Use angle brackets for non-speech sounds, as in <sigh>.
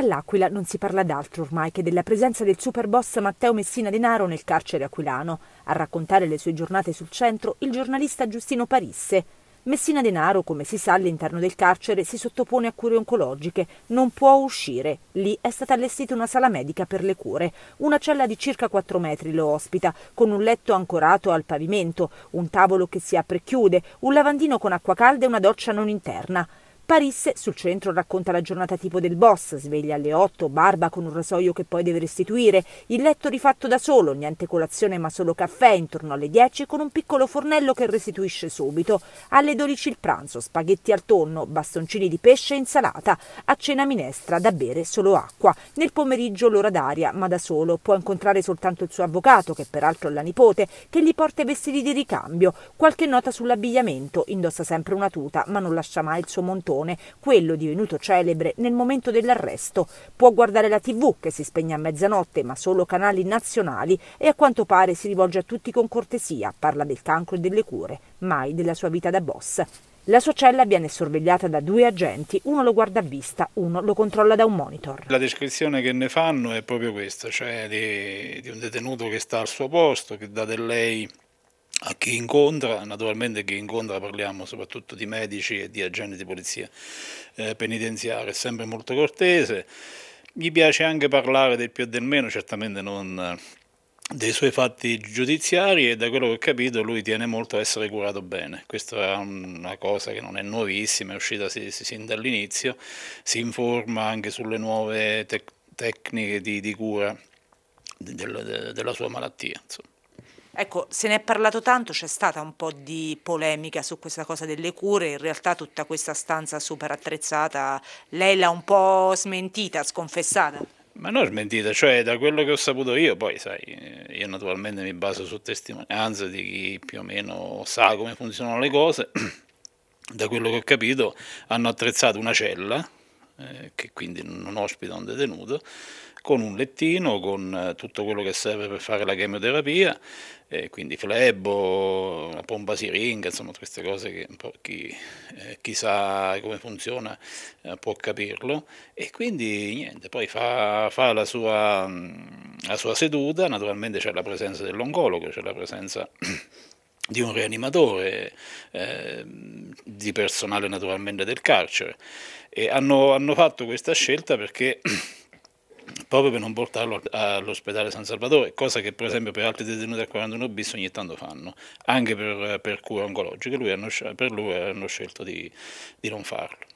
All'Aquila non si parla d'altro ormai che della presenza del superboss Matteo Messina Denaro nel carcere aquilano. A raccontare le sue giornate sul centro il giornalista Giustino Parisse. Messina Denaro, come si sa, all'interno del carcere si sottopone a cure oncologiche, non può uscire. Lì è stata allestita una sala medica per le cure. Una cella di circa 4 metri lo ospita, con un letto ancorato al pavimento, un tavolo che si apre e chiude, un lavandino con acqua calda e una doccia non interna. Sparisse sul centro racconta la giornata tipo del boss, sveglia alle 8, barba con un rasoio che poi deve restituire, il letto rifatto da solo, niente colazione ma solo caffè intorno alle 10 con un piccolo fornello che restituisce subito, alle 12 il pranzo, spaghetti al tonno, bastoncini di pesce e insalata, a cena minestra, da bere solo acqua, nel pomeriggio l'ora d'aria ma da solo, può incontrare soltanto il suo avvocato che peraltro è la nipote, che gli porta i vestiti di ricambio, qualche nota sull'abbigliamento, indossa sempre una tuta ma non lascia mai il suo montone persone, quello divenuto celebre nel momento dell'arresto. Può guardare la TV che si spegne a mezzanotte, ma solo canali nazionali e a quanto pare si rivolge a tutti con cortesia, parla del cancro e delle cure, mai della sua vita da boss. La sua cella viene sorvegliata da due agenti, uno lo guarda a vista, uno lo controlla da un monitor. La descrizione che ne fanno è proprio questa, cioè di, di un detenuto che sta al suo posto, che dà del lei a chi incontra, naturalmente chi incontra parliamo soprattutto di medici e di agenti di polizia eh, penitenziaria, è sempre molto cortese, gli piace anche parlare del più e del meno, certamente non eh, dei suoi fatti giudiziari e da quello che ho capito lui tiene molto a essere curato bene. Questa è una cosa che non è nuovissima, è uscita sin dall'inizio, si informa anche sulle nuove tec- tecniche di, di cura della, della sua malattia. Insomma. Ecco, se ne è parlato tanto, c'è stata un po' di polemica su questa cosa delle cure, in realtà tutta questa stanza super attrezzata, lei l'ha un po' smentita, sconfessata? Ma non smentita, cioè da quello che ho saputo io, poi sai, io naturalmente mi baso su testimonianze di chi più o meno sa come funzionano le cose, <clears throat> da quello che ho capito hanno attrezzato una cella eh, che quindi non ospita un detenuto, con un lettino, con eh, tutto quello che serve per fare la chemioterapia, eh, quindi flebo, una pompa siringa, insomma queste cose che chi, eh, chi, sa come funziona eh, può capirlo e quindi niente, poi fa, fa la, sua, mm, la sua seduta, naturalmente c'è la presenza dell'oncologo, c'è la presenza <clears throat> di un rianimatore, eh, di personale naturalmente del carcere. E hanno, hanno fatto questa scelta perché <clears throat> proprio per non portarlo all'ospedale San Salvatore, cosa che per esempio per altri detenuti al 41 bis ogni tanto fanno, anche per, per cure oncologiche, lui hanno, per lui hanno scelto di, di non farlo.